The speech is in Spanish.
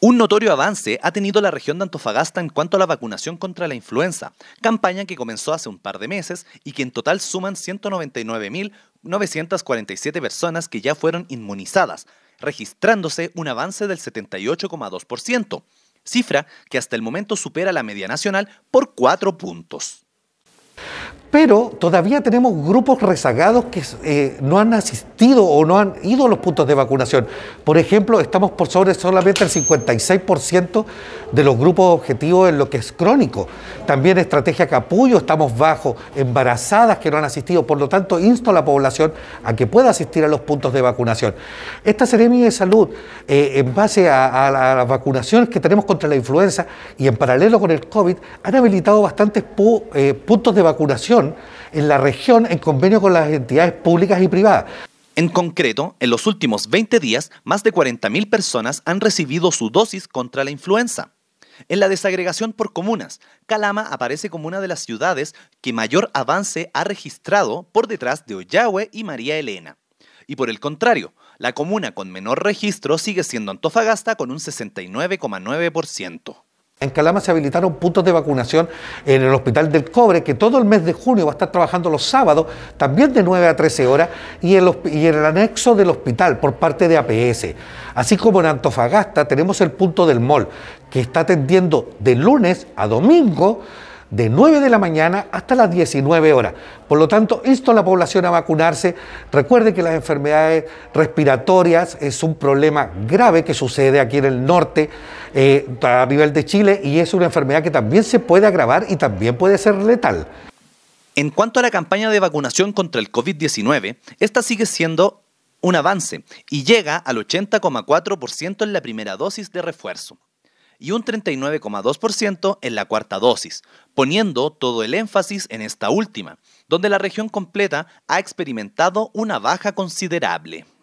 Un notorio avance ha tenido la región de Antofagasta en cuanto a la vacunación contra la influenza, campaña que comenzó hace un par de meses y que en total suman 199.947 personas que ya fueron inmunizadas, registrándose un avance del 78,2%, cifra que hasta el momento supera la media nacional por cuatro puntos. Pero todavía tenemos grupos rezagados que eh, no han asistido o no han ido a los puntos de vacunación. Por ejemplo, estamos por sobre solamente el 56% de los grupos objetivos en lo que es crónico. También estrategia capullo, estamos bajo embarazadas que no han asistido. Por lo tanto, insto a la población a que pueda asistir a los puntos de vacunación. Esta Seremia de Salud, eh, en base a, las vacunaciones que tenemos contra la influenza y en paralelo con el COVID, han habilitado bastantes eh, puntos de vacunación en la región en convenio con las entidades públicas y privadas. En concreto, en los últimos 20 días, más de 40.000 personas han recibido su dosis contra la influenza. En la desagregación por comunas, Calama aparece como una de las ciudades que mayor avance ha registrado por detrás de Ollagüe y María Elena. Y por el contrario, la comuna con menor registro sigue siendo Antofagasta con un 69,9%. En Calama se habilitaron puntos de vacunación en el Hospital del Cobre, que todo el mes de junio va a estar trabajando los sábados, también de 9 a 13 horas, y en, el anexo del hospital por parte de APS. Así como en Antofagasta tenemos el punto del MOL, que está atendiendo de lunes a domingo de 9 de la mañana hasta las 19 horas. Por lo tanto, insto a la población a vacunarse. Recuerde que las enfermedades respiratorias es un problema grave que sucede aquí en el norte eh, a nivel de Chile y es una enfermedad que también se puede agravar y también puede ser letal. En cuanto a la campaña de vacunación contra el COVID-19, esta sigue siendo un avance y llega al 80,4% en la primera dosis de refuerzo y un 39,2% en la cuarta dosis, poniendo todo el énfasis en esta última, donde la región completa ha experimentado una baja considerable.